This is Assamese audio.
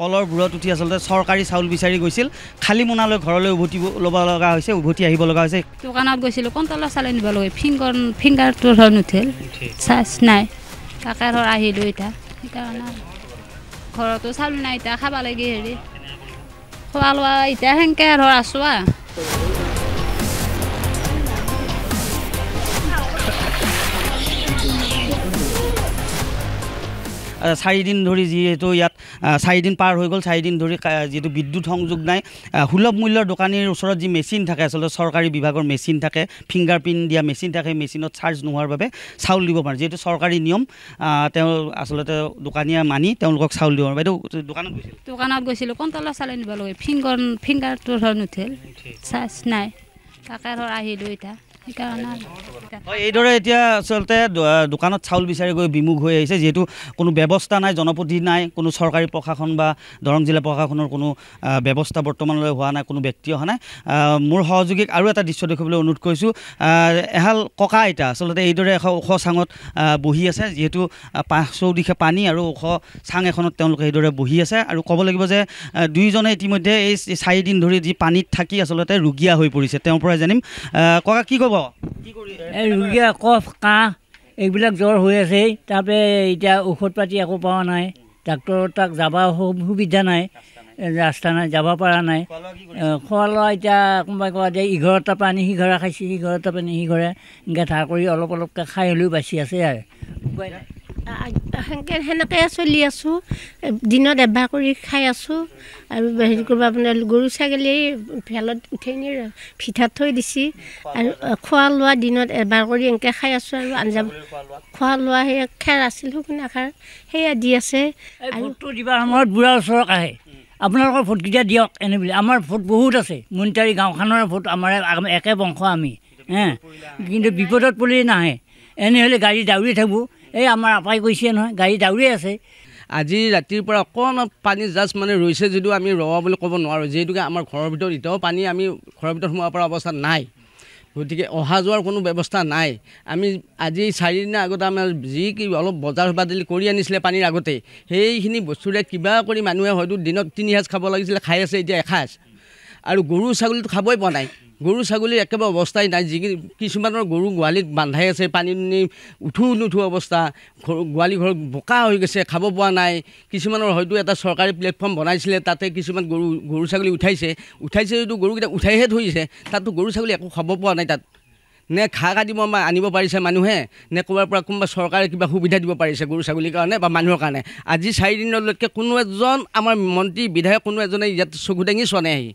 কলৰ ভূৰত উঠি আচলতে চৰকাৰী চাউল বিচাৰি গৈছিল খালী মোনালৈ ঘৰলৈ উভতি ল'ব লগা হৈছে উভতি আহিব লগা হৈছে দোকানত গৈছিলোঁ কণ্টলৰ চাউল নিব লাগে ফিংগাৰ ফিংগাৰটো ধৰ নুঠিল চাৰ্জ নাই তাকে ধৰ আহিলোঁ এতিয়া সেইকাৰণে ঘৰতো চাউল নাই এতিয়া খাব লাগে হেৰি খোৱা লোৱা এতিয়া সেনকে ধৰ আছোঁ আৰু চাৰিদিন ধৰি যিহেতু ইয়াত চাৰিদিন পাৰ হৈ গ'ল চাৰিদিন ধৰি যিহেতু বিদ্যুৎ সংযোগ নাই সুলভ মূল্যৰ দোকানীৰ ওচৰত যি মেচিন থাকে আচলতে চৰকাৰী বিভাগৰ মেচিন থাকে ফিংগাৰ প্ৰিণ্ট দিয়া মেচিন থাকে সেই মেচিনত চাৰ্জ নোহোৱাৰ বাবে চাউল দিব পাৰে যিহেতু চৰকাৰী নিয়ম তেওঁ আচলতে দোকানীয়ে মানি তেওঁলোকক চাউল দিব বাইদেউ দোকানত গৈছিলোঁ দোকানত গৈছিলোঁ কণ্ট্ৰলৰ চালে নিব লাগে ফিংগাৰ ফিংগাৰটো ধৰ নুঠিল চাৰ্জ নাই তাকে ধৰ আহিলোঁ এতিয়া এইদৰে এতিয়া আচলতে দোকানত চাউল বিচাৰি গৈ বিমুখ হৈ আহিছে যিহেতু কোনো ব্যৱস্থা নাই জনপ্ৰতি নাই কোনো চৰকাৰী প্ৰশাসন বা দৰং জিলা প্ৰশাসনৰ কোনো ব্যৱস্থা বৰ্তমানলৈ হোৱা নাই কোনো ব্যক্তি অহা নাই মোৰ সহযোগীক আৰু এটা দৃশ্য দেখিবলৈ অনুৰোধ কৰিছোঁ এহাল ককা আইতা আচলতে এইদৰে এশ ওখ চাঙত বহি আছে যিহেতু পাঁচ চৌদিশে পানী আৰু ওখ চাং এখনত তেওঁলোকে এইদৰে বহি আছে আৰু ক'ব লাগিব যে দুয়োজনে ইতিমধ্যে এই চাৰিদিন ধৰি যি পানীত থাকি আচলতে ৰুগীয়া হৈ পৰিছে তেওঁৰ পৰাই জানিম ককা কি ক'ব ৰ'ব এই ৰোগীয়ে কফ কাঁহ এইবিলাক জ্বৰ হৈ আছে তাৰপে এতিয়া ঔষধ পাতি একো পোৱা নাই ডাক্তৰৰ তাক যাব সুবিধা নাই ৰাস্তা নাই যাব পৰা নাই খোৱা লোৱা এতিয়া কোনোবাই কোৱা যে ইঘৰৰ তাৰপৰা আনি সিঘৰে খাইছে সিঘৰত পানী সিঘৰে এনেকৈ ধাৰ কৰি অলপ অলপকৈ খাই হ'লেও বাচি আছে আৰু সেনেকৈ চলি আছোঁ দিনত এবাৰ কৰি খাই আছোঁ আৰু হেৰি কৰিব আপোনাৰ গৰু ছাগলী ভেলত নি ভিঠাত থৈ দিছে আৰু খোৱা লোৱা দিনত এবাৰ কৰি এনেকৈ খাই আছোঁ আৰু আঞ্জা খোৱা লোৱা সেই খেৰ আছিল সেইখিনি খাৰ সেয়া দি আছে আৰু দিবাৰ সময়ত বুঢ়াৰ ওচৰত আহে আপোনালোকৰ ভোটকেইটা দিয়ক এনে বুলি আমাৰ ভোট বহুত আছে মোনতাৰী গাঁওখনৰ ভোট আমাৰ একে বংশ আমি হে কিন্তু বিপদত পৰিলে নাহে এনে হ'লে গাড়ী দাউৰি থাকোঁ এই আমাৰ আপাই কৈছে নহয় গাড়ী দাউৰি আছে আজি ৰাতিৰ পৰা অকণমান পানী জাষ্ট মানে ৰৈছে যদিও আমি ৰ বুলি ক'ব নোৱাৰোঁ যিহেতুকে আমাৰ ঘৰৰ ভিতৰত এতিয়াও পানী আমি ঘৰৰ ভিতৰত সোমাব পৰা অৱস্থা নাই গতিকে অহা যোৱাৰ কোনো ব্যৱস্থা নাই আমি আজি চাৰিদিনৰ আগতে আমাৰ যি কি অলপ বজাৰ বাদালি কৰি আনিছিলে পানীৰ আগতে সেইখিনি বস্তুৰে কিবা কৰি মানুহে হয়তো দিনত তিনি সাঁজ খাব লাগিছিলে খাই আছে এতিয়া এসাঁজ আৰু গৰু ছাগলীটো খাবই পোৱা নাই গৰু ছাগলীৰ একেবাৰে অৱস্থাই নাই যি কিছুমানৰ গৰু গোহালিত বান্ধাই আছে পানী দুনি উঠো নুঠো অৱস্থা গোহালি ঘৰ বোকা হৈ গৈছে খাব পোৱা নাই কিছুমানৰ হয়তো এটা চৰকাৰী প্লেটফৰ্ম বনাইছিলে তাতে কিছুমান গৰু গৰু ছাগলী উঠাইছে উঠাইছে যদিও গৰুকেইটা উঠাইহে ধৰিছে তাততো গৰু ছাগলী একো খাব পোৱা নাই তাত নে ঘাঁহ কাটিব আনিব পাৰিছে মানুহে নে ক'ৰবাৰ পৰা কোনোবা চৰকাৰে কিবা সুবিধা দিব পাৰিছে গৰু ছাগলীৰ কাৰণে বা মানুহৰ কাৰণে আজি চাৰিদিনলৈকে কোনো এজন আমাৰ মন্ত্ৰী বিধায়ক কোনো এজনে ইয়াত চকু দাঙি চোৱা নাই আহি